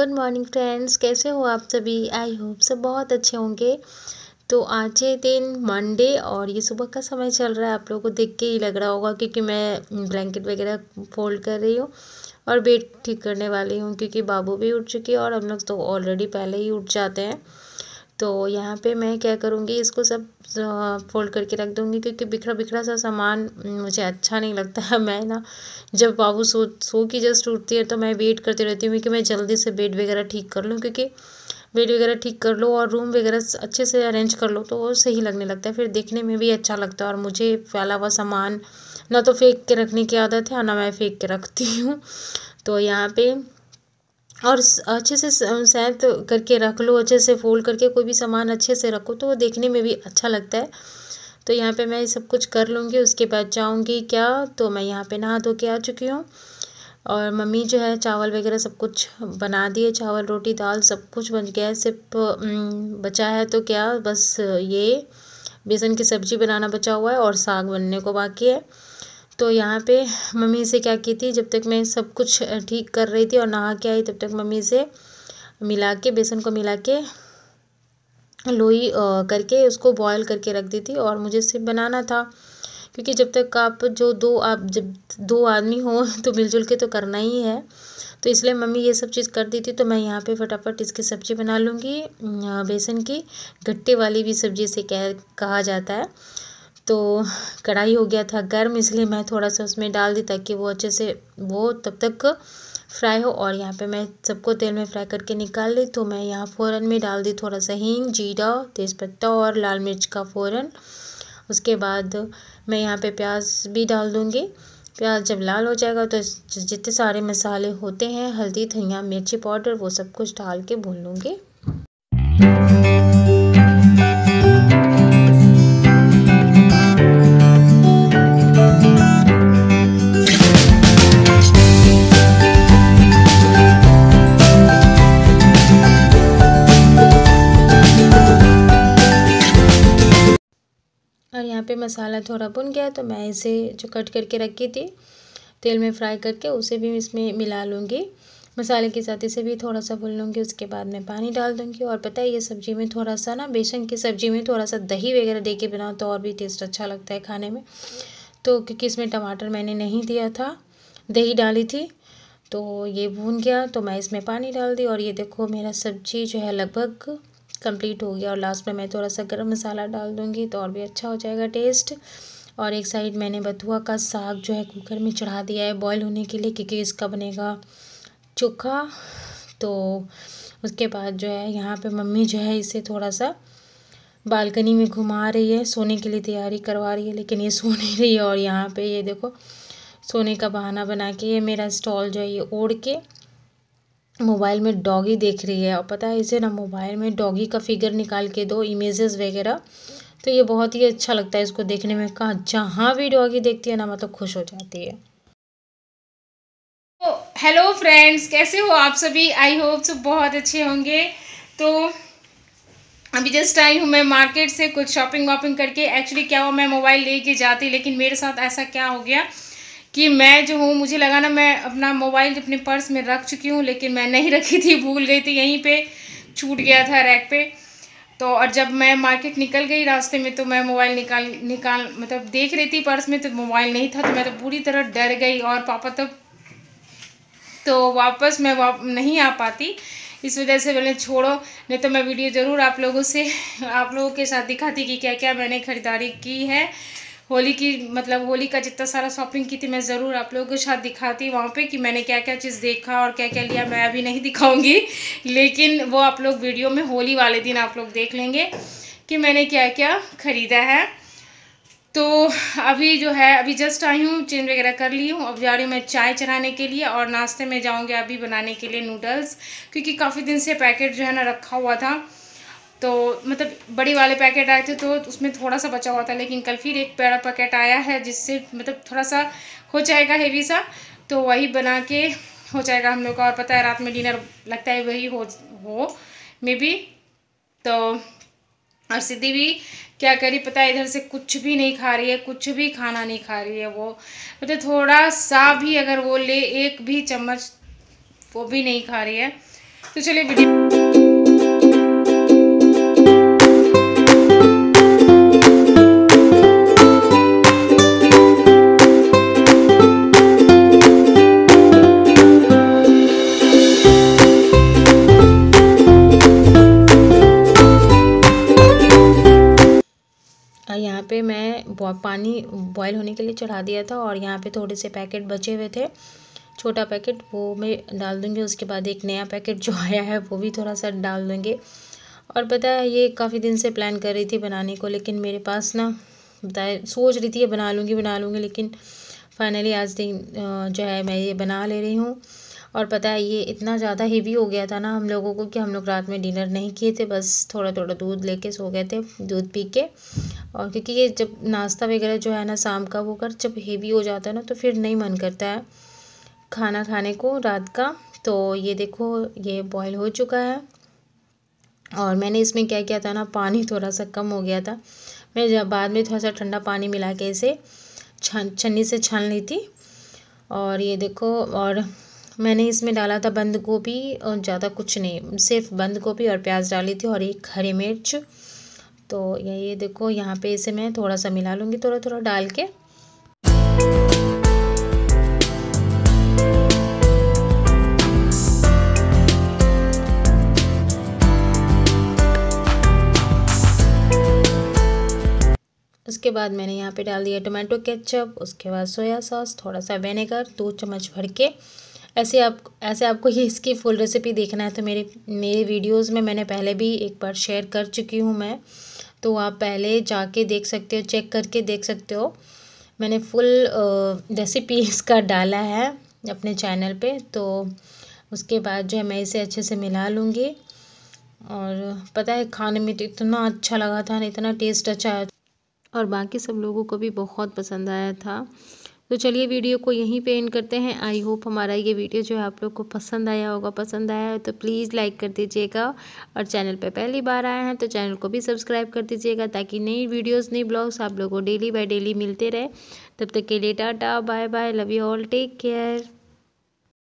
good morning friends कैसे हो आप सभी आई होप सब बहुत अच्छे होंगे तो आज ये दिन मंडे और ये सुबह का समय चल रहा है आप लोगों को देख के ही लग रहा होगा क्योंकि मैं ब्लैंकेट वगैरह फोल्ड कर रही हूँ और बेड ठीक करने वाली हूँ क्योंकि बाबू भी उठ चुकी है और हम लोग तो ऑलरेडी पहले ही उठ जाते हैं तो यहाँ पे मैं क्या करूँगी इसको सब फोल्ड करके रख दूँगी क्योंकि बिखरा बिखरा सा सामान मुझे अच्छा नहीं लगता है मैं ना जब बाबू सो सो की जस्ट उठती है तो मैं वेट करती रहती हूँ कि मैं जल्दी से बेड वगैरह ठीक कर लूँ क्योंकि बेड वगैरह ठीक कर लो और रूम वगैरह अच्छे से अरेंज कर लो तो वो सही लगने लगता है फिर देखने में भी अच्छा लगता है और मुझे फैला हुआ सामान ना तो फेंक के रखने की आदत है और ना मैं फेंक के रखती हूँ तो यहाँ पे और अच्छे से सैंत करके रख लो अच्छे से फोल्ड करके कोई भी सामान अच्छे से रखो तो वो देखने में भी अच्छा लगता है तो यहाँ पे मैं सब कुछ कर लूँगी उसके बाद जाऊँगी क्या तो मैं यहाँ पे नहा धो के आ चुकी हूँ और मम्मी जो है चावल वगैरह सब कुछ बना दिए चावल रोटी दाल सब कुछ बन गया है सिर्फ बचा है तो क्या बस ये बेसन की सब्ज़ी बनाना बचा हुआ है और साग बनने को बाकी है तो यहाँ पे मम्मी से क्या की थी जब तक मैं सब कुछ ठीक कर रही थी और नहा के आई तब तक मम्मी से मिला के बेसन को मिला के लोई करके उसको बॉयल करके रख दी थी और मुझे सिर्फ बनाना था क्योंकि जब तक आप जो दो आप जब दो आदमी हो तो मिलजुल के तो करना ही है तो इसलिए मम्मी ये सब चीज़ कर दी थी तो मैं यहाँ पे फटाफट इसकी सब्ज़ी बना लूँगी बेसन की गट्टे वाली भी सब्ज़ी से कह कहा जाता है तो कढ़ाई हो गया था गर्म इसलिए मैं थोड़ा सा उसमें डाल दी ताकि वो अच्छे से वो तब तक फ्राई हो और यहाँ पे मैं सबको तेल में फ्राई करके निकाल ली तो मैं यहाँ फ़ौरन में डाल दी थोड़ा सा हींग जीरा तेज़पत्ता और लाल मिर्च का फ़ौरन उसके बाद मैं यहाँ पे प्याज भी डाल दूँगी प्याज जब लाल हो जाएगा तो जितने सारे मसाले होते हैं हल्दी धनिया मिर्ची पाउडर वो सब कुछ डाल के भून लूँगी मसाला थोड़ा भुन गया तो मैं इसे जो कट करके रखी थी तेल में फ्राई करके उसे भी इसमें मिला लूँगी मसाले के साथ इसे भी थोड़ा सा भून लूँगी उसके बाद मैं पानी डाल दूँगी और पता है ये सब्ज़ी में थोड़ा सा ना बेसन की सब्ज़ी में थोड़ा सा दही वगैरह दे के बनाओ तो और भी टेस्ट अच्छा लगता है खाने में तो क्योंकि इसमें टमाटर मैंने नहीं दिया था दही डाली थी तो ये भून गया तो मैं इसमें पानी डाल दी और ये देखो मेरा सब्ज़ी जो है लगभग कंप्लीट हो गया और लास्ट में मैं थोड़ा सा गर्म मसाला डाल दूँगी तो और भी अच्छा हो जाएगा टेस्ट और एक साइड मैंने बथुआ का साग जो है कुकर में चढ़ा दिया है बॉईल होने के लिए क्योंकि इसका बनेगा चोखा तो उसके बाद जो है यहाँ पे मम्मी जो है इसे थोड़ा सा बालकनी में घुमा रही है सोने के लिए तैयारी करवा रही है लेकिन ये सो नहीं रही है और यहाँ पे ये देखो सोने का बहाना बना के ये मेरा स्टॉल जो है ये ओढ़ के मोबाइल में डॉगी देख रही है और पता है इसे ना मोबाइल में डॉगी का फिगर निकाल के दो इमेजेस वगैरह तो ये बहुत ही अच्छा लगता है इसको देखने में कहा जहाँ भी डॉगी देखती है ना मतलब खुश हो जाती है हेलो तो फ्रेंड्स कैसे हो आप सभी आई होप सब बहुत अच्छे होंगे तो अभी जस्ट आई हूँ मैं मार्केट से कुछ शॉपिंग वॉपिंग करके एक्चुअली क्या हुआ मैं मोबाइल लेके जाती लेकिन मेरे साथ ऐसा क्या हो गया कि मैं जो हूँ मुझे लगा ना मैं अपना मोबाइल अपने पर्स में रख चुकी हूँ लेकिन मैं नहीं रखी थी भूल गई थी यहीं पे छूट गया था रैक पे तो और जब मैं मार्केट निकल गई रास्ते में तो मैं मोबाइल निकाल निकाल मतलब देख रही थी पर्स में तो मोबाइल नहीं था तो मैं तो पूरी तरह डर गई और पापा तब तो, तो वापस मैं वाप, नहीं आ पाती इस वजह से मैंने छोड़ो नहीं तो मैं वीडियो ज़रूर आप लोगों से आप लोगों के साथ दिखाती कि क्या क्या मैंने ख़रीदारी की है होली की मतलब होली का जितना सारा शॉपिंग की थी मैं ज़रूर आप लोगों के साथ दिखाती वहाँ पे कि मैंने क्या क्या चीज़ देखा और क्या क्या लिया मैं अभी नहीं दिखाऊंगी लेकिन वो आप लोग वीडियो में होली वाले दिन आप लोग देख लेंगे कि मैंने क्या क्या ख़रीदा है तो अभी जो है अभी जस्ट आई हूँ चेंज वगैरह कर ली हूँ अब जा रही हूँ मैं चाय चढ़ाने के लिए और नाश्ते में जाऊँगी अभी बनाने के लिए नूडल्स क्योंकि काफ़ी दिन से पैकेट जो है ना रखा हुआ था तो मतलब बड़ी वाले पैकेट आए थे तो उसमें थोड़ा सा बचा हुआ था लेकिन कल फिर एक बड़ा पैकेट आया है जिससे मतलब थोड़ा सा हो जाएगा हेवी सा तो वही बना के हो जाएगा हम लोग का और पता है रात में डिनर लगता है वही हो हो मे बी तो और सिद्धि भी क्या करी पता है इधर से कुछ भी नहीं खा रही है कुछ भी खाना नहीं खा रही है वो मतलब तो थोड़ा सा भी अगर वो ले एक भी चम्मच वो भी नहीं खा रही है तो चलिए वीडियो यहाँ पे मैं पानी बॉयल होने के लिए चढ़ा दिया था और यहाँ पे थोड़े से पैकेट बचे हुए थे छोटा पैकेट वो मैं डाल दूँगी उसके बाद एक नया पैकेट जो आया है वो भी थोड़ा सा डाल देंगे और पता है ये काफ़ी दिन से प्लान कर रही थी बनाने को लेकिन मेरे पास ना बताए सोच रही थी ये बना लूँगी बना लूँगी लेकिन फाइनली आज दिन जो है मैं ये बना ले रही हूँ और पता है ये इतना ज़्यादा हीवी हो गया था ना हम लोगों को कि हम लोग रात में डिनर नहीं किए थे बस थोड़ा थोड़ा दूध लेके सो गए थे दूध पी के और क्योंकि ये जब नाश्ता वगैरह जो है ना शाम का वो कर जब हीवी हो जाता है ना तो फिर नहीं मन करता है खाना खाने को रात का तो ये देखो ये बॉयल हो चुका है और मैंने इसमें क्या किया था ना पानी थोड़ा सा कम हो गया था मैं जब बाद में थोड़ा सा ठंडा पानी मिला के इसे छन छन्नी से छान ली थी और ये देखो और मैंने इसमें डाला था बंद गोभी और ज़्यादा कुछ नहीं सिर्फ बंद गोभी और प्याज डाली थी और एक हरी मिर्च तो ये देखो यहाँ पे इसे मैं थोड़ा सा मिला लूँगी थोड़ा थोड़ा डाल के उसके बाद मैंने यहाँ पे डाल दिया टोमेटो केचप उसके बाद सोया सॉस थोड़ा सा विनेगर दो चम्मच भर के ऐसे आप ऐसे आपको ही इसकी फुल रेसिपी देखना है तो मेरे मेरे वीडियोस में मैंने पहले भी एक बार शेयर कर चुकी हूँ मैं तो आप पहले जाके देख सकते हो चेक करके देख सकते हो मैंने फुल रेसिपी इसका डाला है अपने चैनल पे तो उसके बाद जो है मैं इसे अच्छे से मिला लूँगी और पता है खाने में तो इतना अच्छा लगा था इतना टेस्ट अच्छा आया और बाकी सब लोगों को भी बहुत पसंद आया था तो चलिए वीडियो को यहीं पे एंड करते हैं आई होप हमारा ये वीडियो जो है आप लोग को पसंद आया होगा पसंद आया है तो प्लीज़ लाइक कर दीजिएगा और चैनल पर पहली बार आए हैं तो चैनल को भी सब्सक्राइब कर दीजिएगा ताकि नई वीडियोज़ नई ब्लॉग्स आप लोग को डेली बाय डेली मिलते रहे तब तक के लिए tata bye bye love you all take care